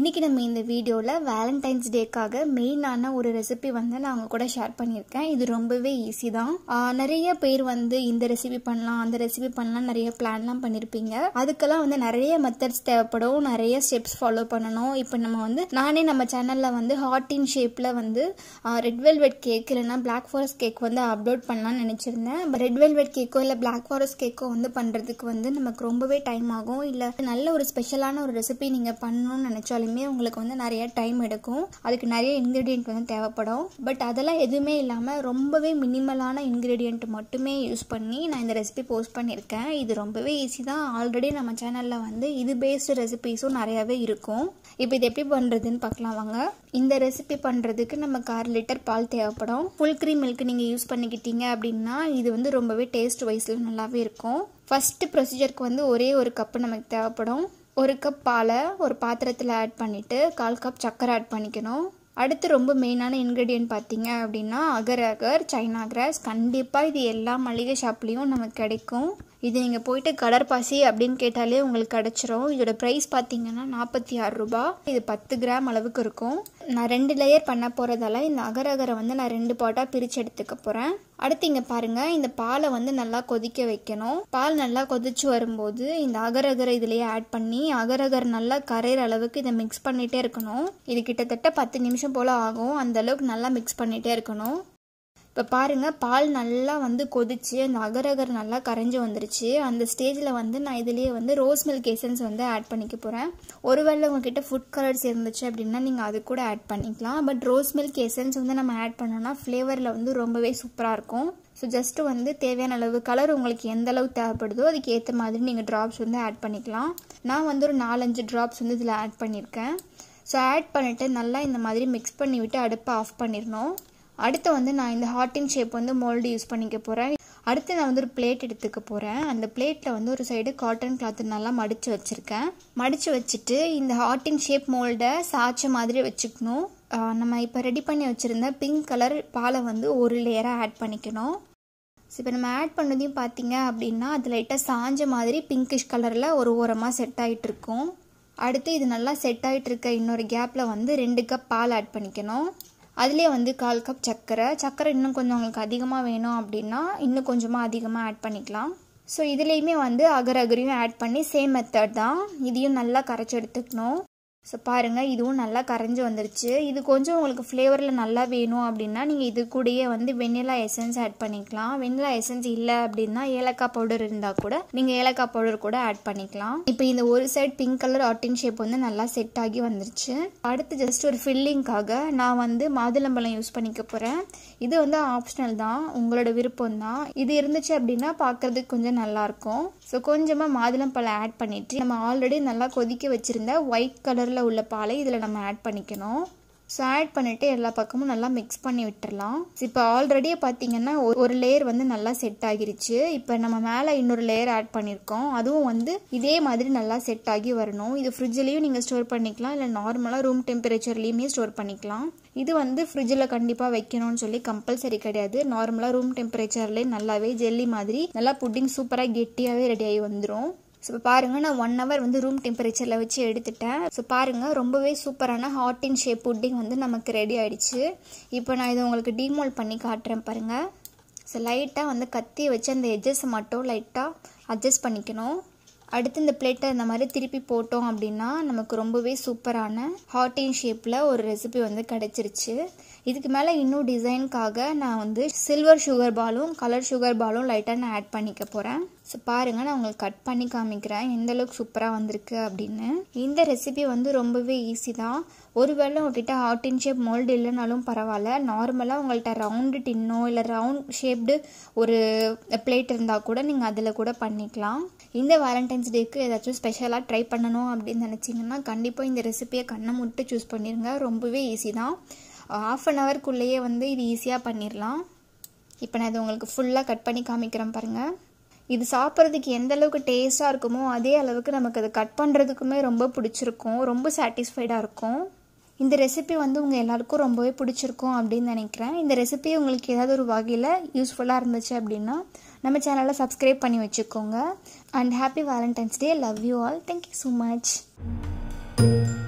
இன்றைக்கி நம்ம இந்த வீடியோவில் வேலண்டைன்ஸ் டேக்காக மெயினான ஒரு ரெசிபி வந்து நான் அவங்க கூட ஷேர் பண்ணியிருக்கேன் இது ரொம்பவே ஈஸி தான் நிறைய பேர் வந்து இந்த ரெசிபி பண்ணலாம் அந்த ரெசிபி பண்ணலாம் நிறைய பிளான்லாம் பண்ணியிருப்பீங்க அதுக்கெல்லாம் வந்து நிறைய மெத்தட்ஸ் தேவைப்படும் நிறைய ஸ்டெப்ஸ் ஃபாலோ பண்ணணும் இப்போ நம்ம வந்து நானே நம்ம சேனலில் வந்து ஹாட் இன் ஷேப்பில் வந்து ரெட் வெல்வெட் கேக் இல்லைனா பிளாக் ஃபாரஸ்ட் கேக் வந்து அப்லோட் பண்ணலாம்னு நினச்சிருந்தேன் ரெட் வெல்வெட் கேக்கோ இல்லை பிளாக் ஃபாரஸ்ட் கேக்கோ வந்து பண்ணுறதுக்கு வந்து நமக்கு ரொம்பவே டைம் ஆகும் இல்லை நல்ல ஒரு ஸ்பெஷலான ஒரு ரெசிபி நீங்கள் பண்ணணும்னு நினச்சாலும் எதுவுமே உங்களுக்கு வந்து நிறைய டைம் எடுக்கும் அதுக்கு நிறைய இன்க்ரீடியன்ட் வந்து தேவைப்படும் பட் அதெல்லாம் எதுவுமே இல்லாமல் ரொம்பவே மினிமலான இன்க்ரீடியண்ட் மட்டுமே யூஸ் பண்ணி நான் இந்த ரெசிபி போஸ்ட் பண்ணியிருக்கேன் இது ரொம்பவே ஈஸி தான் ஆல்ரெடி நம்ம சேனலில் வந்து இது பேஸ்டு ரெசிபிஸும் நிறையாவே இருக்கும் இப்போ இது எப்படி பண்ணுறதுன்னு பார்க்கலாம் வாங்க இந்த ரெசிபி பண்ணுறதுக்கு நமக்கு அரை லிட்டர் பால் தேவைப்படும் ஃபுல் க்ரீம் மில்க் நீங்கள் யூஸ் பண்ணிக்கிட்டீங்க அப்படின்னா இது வந்து ரொம்பவே டேஸ்ட் வைஸில் நல்லாவே இருக்கும் ஃபஸ்ட்டு ப்ரொசீஜருக்கு வந்து ஒரே ஒரு கப்பு நமக்கு தேவைப்படும் ஒரு கப் பாலை ஒரு பாத்திரத்தில் ஆட் பண்ணிவிட்டு கால் கப் சக்கரை ஆட் பண்ணிக்கணும் அடுத்து ரொம்ப மெயினான இன்க்ரீடியன்ட் பார்த்தீங்க அப்படின்னா அகர் அகர் சைனா கிராஸ் கண்டிப்பாக இது எல்லா மளிகை ஷாப்லேயும் நமக்கு கிடைக்கும் இது நீங்கள் போயிட்டு கடற்பாசி அப்படின்னு கேட்டாலே உங்களுக்கு கிடச்சிரும் இதோட ப்ரைஸ் பார்த்தீங்கன்னா நாற்பத்தி ஆறு ரூபா இது பத்து கிராம் அளவுக்கு இருக்கும் நான் ரெண்டு லேயர் பண்ண போகிறதால இந்த அகரகரை அகரை வந்து நான் ரெண்டு பாட்டாக பிரித்து எடுத்துக்க போகிறேன் அடுத்து இங்கே பாருங்கள் இந்த பாலை வந்து நல்லா கொதிக்க வைக்கணும் பால் நல்லா கொதிச்சு வரும்போது இந்த அகரகரை இதுலேயே ஆட் பண்ணி அகரகர் நல்லா கரையிற அளவுக்கு இதை மிக்ஸ் பண்ணிகிட்டே இருக்கணும் இது கிட்டத்தட்ட பத்து நிமிஷம் போல் ஆகும் அந்த அளவுக்கு நல்லா மிக்ஸ் பண்ணிகிட்டே இருக்கணும் இப்போ பாருங்கள் பால் நல்லா வந்து கொதிச்சு அந்த அகரகர் நல்லா கரைஞ்சி வந்துருச்சு அந்த ஸ்டேஜில் வந்து நான் இதுலேயே வந்து ரோஸ் மில்க் எசன்ஸ் வந்து ஆட் பண்ணிக்க போகிறேன் ஒருவேளை உங்ககிட்ட ஃபுட் கலர்ஸ் இருந்துச்சு அப்படின்னா நீங்கள் அது கூட ஆட் பண்ணிக்கலாம் பட் ரோஸ் மில்க் எசன்ஸ் வந்து நம்ம ஆட் பண்ணோன்னா ஃப்ளேவரில் வந்து ரொம்பவே சூப்பராக இருக்கும் ஸோ ஜஸ்ட்டு வந்து தேவையான அளவு கலர் உங்களுக்கு எந்த அளவு தேவைப்படுதோ அதுக்கு ஏற்ற மாதிரி நீங்கள் ட்ராப்ஸ் வந்து ஆட் பண்ணிக்கலாம் நான் வந்து ஒரு நாலஞ்சு ட்ராப்ஸ் வந்து இதில் ஆட் பண்ணியிருக்கேன் ஸோ ஆட் பண்ணிவிட்டு நல்லா இந்த மாதிரி மிக்ஸ் பண்ணிவிட்டு அடுப்பை ஆஃப் பண்ணிடணும் அடுத்து வந்து நான் இந்த ஹார்டின் ஷேப் வந்து மோல்டு யூஸ் பண்ணிக்க போகிறேன் அடுத்து நான் வந்து ஒரு பிளேட் எடுத்துக்க போகிறேன் அந்த பிளேட்டில் வந்து ஒரு சைடு காட்டன் கிளாத்து நல்லா மடித்து வச்சுருக்கேன் மடித்து வச்சுட்டு இந்த ஹார்டின் ஷேப் மோல்டை சாய்ச்ச மாதிரி வச்சுக்கணும் நம்ம இப்போ ரெடி பண்ணி வச்சுருந்த பிங்க் கலர் பாலை வந்து ஒரு லேயராக ஆட் பண்ணிக்கணும் இப்போ நம்ம ஆட் பண்ணதையும் பார்த்தீங்க அப்படின்னா அது லைட்டாக சாஞ்ச மாதிரி பிங்கிஷ் கலரில் ஒரு ஓரமாக செட் ஆகிட்டு இருக்கும் அடுத்து இது நல்லா செட் ஆகிட்டு இருக்க இன்னொரு கேப்பில் வந்து ரெண்டு கப் பால் ஆட் பண்ணிக்கணும் அதிலே வந்து கால் கப் சர்க்கரை சர்க்கரை இன்னும் கொஞ்சம் உங்களுக்கு அதிகமாக வேணும் அப்படின்னா இன்னும் கொஞ்சமாக அதிகமாக ஆட் பண்ணிக்கலாம் ஸோ இதுலேயுமே வந்து அகர் அகரையும் ஆட் பண்ணி சேம் மெத்தட் தான் இதையும் நல்லா கரைச்சி எடுத்துக்கணும் ஸோ பாருங்கள் இதுவும் நல்லா கரைஞ்சி வந்துருச்சு இது கொஞ்சம் உங்களுக்கு ஃப்ளேவரில் நல்லா வேணும் அப்படின்னா நீங்கள் இது கூடயே வந்து வெண்ணிலா எசன்ஸ் ஆட் பண்ணிக்கலாம் வெண்ணிலா எசன்ஸ் இல்லை அப்படின்னா ஏலக்காய் பவுடர் இருந்தால் கூட நீங்கள் ஏலக்காய் பவுடர் கூட ஆட் பண்ணிக்கலாம் இப்போ இந்த ஒரு சைட் பிங்க் கலர் ஆட்டின் ஷேப் வந்து நல்லா செட் ஆகி வந்துருச்சு அடுத்து ஜஸ்ட் ஒரு ஃபில்லிங்காக நான் வந்து மாதுளம்பழம் யூஸ் பண்ணிக்க போகிறேன் இது வந்து ஆப்ஷனல் தான் உங்களோட விருப்பம் தான் இது இருந்துச்சு அப்படின்னா பார்க்குறதுக்கு கொஞ்சம் நல்லாயிருக்கும் ஸோ கொஞ்சமாக மாதுளம்பழம் ஆட் பண்ணிவிட்டு நம்ம ஆல்ரெடி நல்லா கொதிக்க வச்சுருந்த ஒயிட் கலர் கவரில் உள்ள பாலை இதில் நம்ம ஆட் பண்ணிக்கணும் ஸோ ஆட் பண்ணிவிட்டு எல்லா பக்கமும் நல்லா மிக்ஸ் பண்ணி விட்டுடலாம் இப்போ ஆல்ரெடியே பார்த்தீங்கன்னா ஒரு லேயர் வந்து நல்லா செட் ஆகிருச்சு இப்போ நம்ம மேலே இன்னொரு லேயர் ஆட் பண்ணியிருக்கோம் அதுவும் வந்து இதே மாதிரி நல்லா செட் ஆகி வரணும் இது ஃப்ரிட்ஜ்லேயும் நீங்கள் ஸ்டோர் பண்ணிக்கலாம் இல்லை நார்மலாக ரூம் டெம்பரேச்சர்லேயுமே ஸ்டோர் பண்ணிக்கலாம் இது வந்து ஃப்ரிட்ஜில் கண்டிப்பாக வைக்கணும்னு சொல்லி கம்பல்சரி கிடையாது நார்மலாக ரூம் டெம்பரேச்சர்லேயே நல்லாவே ஜெல்லி மாதிரி நல்லா புட்டிங் சூப்பராக கெட்டியாகவே ரெடியாகி வந்துடும் ஸோ இப்போ பாருங்கள் நான் ஒன் ஹவர் வந்து ரூம் டெம்பரேச்சரில் வச்சு எடுத்துட்டேன் ஸோ பாருங்கள் ரொம்பவே சூப்பரான ஹாட் இன் ஷேப் புட்டிங் வந்து நமக்கு ரெடி ஆகிடுச்சு இப்போ நான் இதை உங்களுக்கு டீமோல் பண்ணி காட்டுறேன் பாருங்கள் ஸோ லைட்டாக வந்து கத்தி வச்சு அந்த எஜ்ஜஸ் மட்டும் லைட்டாக அட்ஜஸ்ட் பண்ணிக்கணும் அடுத்து இந்த பிளேட்டை இந்த மாதிரி திருப்பி போட்டோம் அப்படின்னா நமக்கு ரொம்பவே சூப்பரான ஹாட்டின் ஷேப்பில் ஒரு ரெசிபி வந்து கிடச்சிருச்சு இதுக்கு மேலே இன்னும் டிசைனுக்காக நான் வந்து சில்வர் சுகர் பாலும் கலர் சுகர் பாலும் லைட்டாக நான் ஆட் பண்ணிக்க போகிறேன் ஸோ பாருங்கள் நான் உங்களுக்கு கட் பண்ணி காமிக்கிறேன் எந்த அளவுக்கு சூப்பராக வந்திருக்கு அப்படின்னு இந்த ரெசிபி வந்து ரொம்பவே ஈஸி தான் ஒருவேளை உங்கள்கிட்ட ஹாட்டின் இன் ஷேப் மோல்டு இல்லைனாலும் பரவாயில்ல நார்மலாக உங்கள்கிட்ட ரவுண்டு டின்னோ இல்லை ரவுண்ட் ஷேப்டு ஒரு பிளேட் இருந்தால் கூட நீங்கள் அதில் கூட பண்ணிக்கலாம் இந்த வேலண்டைன்ஸ் டேக்கு ஏதாச்சும் ஸ்பெஷலாக ட்ரை பண்ணணும் அப்படின்னு நினச்சிங்கன்னா கண்டிப்பாக இந்த ரெசிபியை கண்ணை முட்டு சூஸ் பண்ணிடுங்க ரொம்பவே ஈஸி தான் ஆஃப் அன் ஹவர்க்குள்ளேயே வந்து இது ஈஸியாக பண்ணிடலாம் இப்போ நான் இது உங்களுக்கு ஃபுல்லாக கட் பண்ணி காமிக்கிறேன் பாருங்கள் இது சாப்பிட்றதுக்கு எந்த அளவுக்கு டேஸ்ட்டாக இருக்குமோ அதே அளவுக்கு நமக்கு அதை கட் பண்ணுறதுக்குமே ரொம்ப பிடிச்சிருக்கும் ரொம்ப சாட்டிஸ்ஃபைடாக இருக்கும் இந்த ரெசிபி வந்து உங்கள் எல்லாருக்கும் ரொம்பவே பிடிச்சிருக்கும் அப்படின்னு நினைக்கிறேன் இந்த ரெசிபி உங்களுக்கு ஏதாவது ஒரு வகையில் யூஸ்ஃபுல்லாக இருந்துச்சு அப்படின்னா நம்ம சேனலை சப்ஸ்கிரைப் பண்ணி வச்சுக்கோங்க and happy Valentine's Day love you all thank you so much